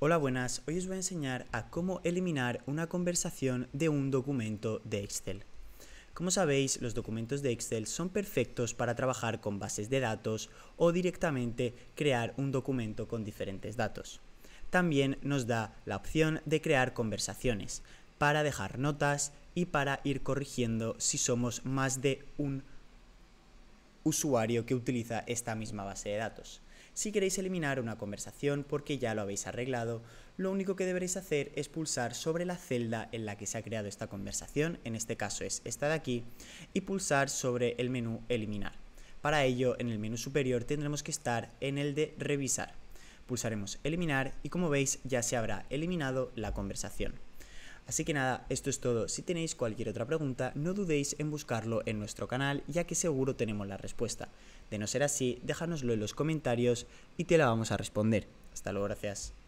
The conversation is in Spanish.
Hola buenas, hoy os voy a enseñar a cómo eliminar una conversación de un documento de Excel. Como sabéis, los documentos de Excel son perfectos para trabajar con bases de datos o directamente crear un documento con diferentes datos. También nos da la opción de crear conversaciones, para dejar notas y para ir corrigiendo si somos más de un usuario que utiliza esta misma base de datos. Si queréis eliminar una conversación porque ya lo habéis arreglado, lo único que deberéis hacer es pulsar sobre la celda en la que se ha creado esta conversación, en este caso es esta de aquí, y pulsar sobre el menú eliminar. Para ello, en el menú superior tendremos que estar en el de revisar. Pulsaremos eliminar y como veis ya se habrá eliminado la conversación. Así que nada, esto es todo. Si tenéis cualquier otra pregunta, no dudéis en buscarlo en nuestro canal, ya que seguro tenemos la respuesta. De no ser así, déjanoslo en los comentarios y te la vamos a responder. Hasta luego, gracias.